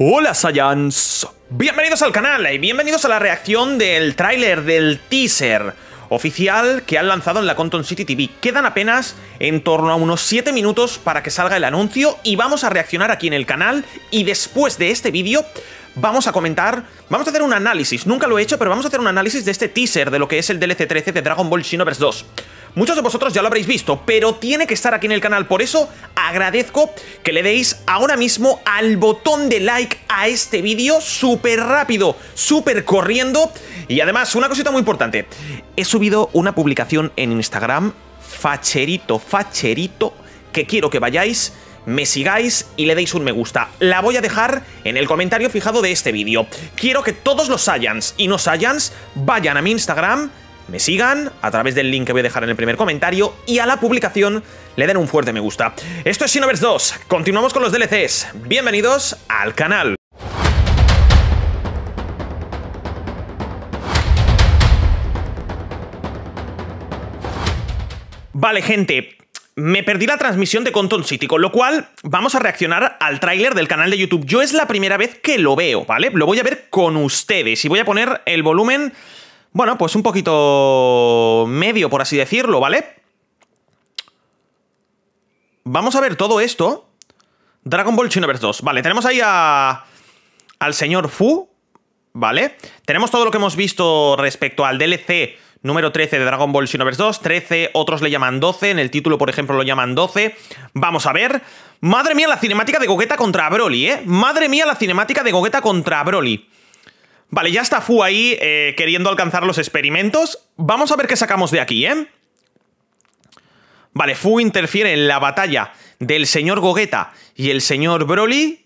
Hola Saiyans, bienvenidos al canal y bienvenidos a la reacción del tráiler, del teaser oficial que han lanzado en la Conton City TV. Quedan apenas en torno a unos 7 minutos para que salga el anuncio y vamos a reaccionar aquí en el canal y después de este vídeo vamos a comentar, vamos a hacer un análisis, nunca lo he hecho, pero vamos a hacer un análisis de este teaser de lo que es el DLC 13 de Dragon Ball Xenoverse 2. Muchos de vosotros ya lo habréis visto, pero tiene que estar aquí en el canal. Por eso agradezco que le deis ahora mismo al botón de like a este vídeo súper rápido, súper corriendo. Y además, una cosita muy importante. He subido una publicación en Instagram, facherito, facherito, que quiero que vayáis me sigáis y le deis un me gusta. La voy a dejar en el comentario fijado de este vídeo. Quiero que todos los Saiyans y no Saiyans vayan a mi Instagram me sigan a través del link que voy a dejar en el primer comentario y a la publicación le den un fuerte me gusta. Esto es Shinoverse 2, continuamos con los DLCs, bienvenidos al canal. Vale, gente, me perdí la transmisión de Conton City, con lo cual vamos a reaccionar al tráiler del canal de YouTube. Yo es la primera vez que lo veo, ¿vale? Lo voy a ver con ustedes y voy a poner el volumen bueno, pues un poquito medio, por así decirlo, ¿vale? Vamos a ver todo esto. Dragon Ball Xenoverse 2. Vale, tenemos ahí Al señor Fu, ¿vale? Tenemos todo lo que hemos visto respecto al DLC número 13 de Dragon Ball Xenoverse 2, 13, otros le llaman 12, en el título, por ejemplo, lo llaman 12. Vamos a ver. Madre mía la cinemática de Gogeta contra Broly, ¿eh? Madre mía la cinemática de Gogeta contra Broly. Vale, ya está Fu ahí eh, queriendo alcanzar los experimentos. Vamos a ver qué sacamos de aquí, ¿eh? Vale, Fu interfiere en la batalla del señor Gogeta y el señor Broly.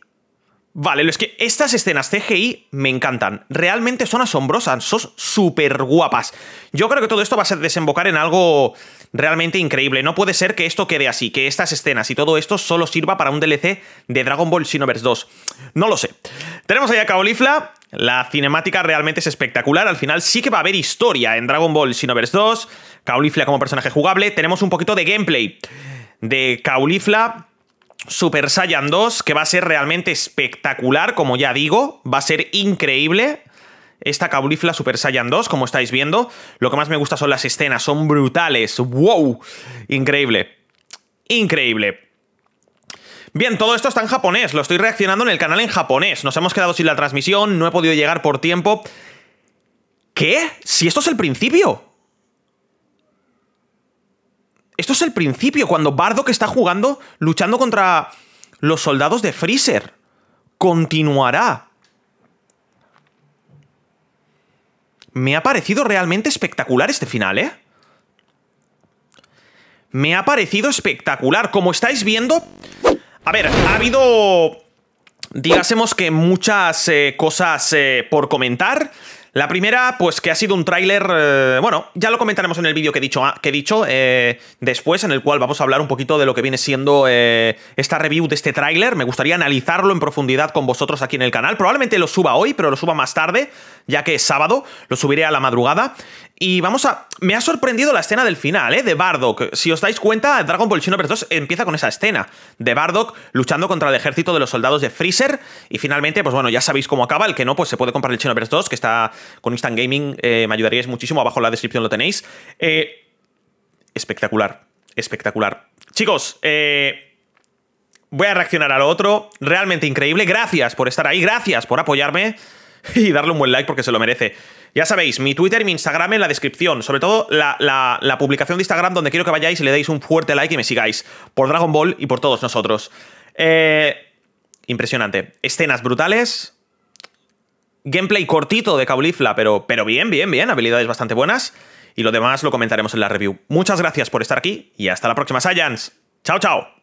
Vale, lo es que estas escenas CGI me encantan. Realmente son asombrosas, son súper guapas. Yo creo que todo esto va a ser desembocar en algo realmente increíble. No puede ser que esto quede así, que estas escenas y todo esto solo sirva para un DLC de Dragon Ball Xenoverse 2. No lo sé. Tenemos ahí a Caulifla, La cinemática realmente es espectacular. Al final sí que va a haber historia en Dragon Ball Xenoverse 2. Caulifla como personaje jugable. Tenemos un poquito de gameplay de Caulifla. Super Saiyan 2, que va a ser realmente espectacular, como ya digo, va a ser increíble. Esta Caulifla Super Saiyan 2, como estáis viendo. Lo que más me gusta son las escenas, son brutales. ¡Wow! Increíble. Increíble. Bien, todo esto está en japonés, lo estoy reaccionando en el canal en japonés. Nos hemos quedado sin la transmisión, no he podido llegar por tiempo. ¿Qué? Si esto es el principio. Esto es el principio, cuando Bardock está jugando, luchando contra los soldados de Freezer. Continuará. Me ha parecido realmente espectacular este final, ¿eh? Me ha parecido espectacular. Como estáis viendo, a ver, ha habido, digásemos que muchas eh, cosas eh, por comentar. La primera, pues que ha sido un tráiler, eh, bueno, ya lo comentaremos en el vídeo que he dicho, ah, que dicho después, en el cual vamos a hablar un poquito de lo que viene siendo esta review de este tráiler. Me gustaría analizarlo en profundidad con vosotros aquí en el canal. Probablemente lo suba hoy, pero lo suba más tarde, ya que es sábado, lo subiré a la madrugada. Y vamos a... Me ha sorprendido la escena del final, ¿eh? De Bardock. Si os dais cuenta, Dragon Ball Xenoverse 2 empieza con esa escena de Bardock luchando contra el ejército de los soldados de Freezer. Y finalmente, pues bueno, ya sabéis cómo acaba. El que no, pues se puede comprar el Xenoverse 2, que está con Instant Gaming. Eh, me ayudaríais muchísimo. Abajo en la descripción lo tenéis. Eh, espectacular. Espectacular. Chicos, eh, voy a reaccionar a lo otro. Realmente increíble. Gracias por estar ahí, gracias por apoyarme y darle un buen like porque se lo merece. Ya sabéis, mi Twitter y mi Instagram en la descripción. Sobre todo la, publicación de Instagram donde quiero que vayáis y le deis un fuerte like y me sigáis. Por Dragon Ball y por todos nosotros. Eh, impresionante. Escenas brutales. Gameplay cortito de Caulifla, pero, pero bien, bien, bien. Habilidades bastante buenas. Y lo demás lo comentaremos en la review. Muchas gracias por estar aquí y hasta la próxima, Science. Chao, chao.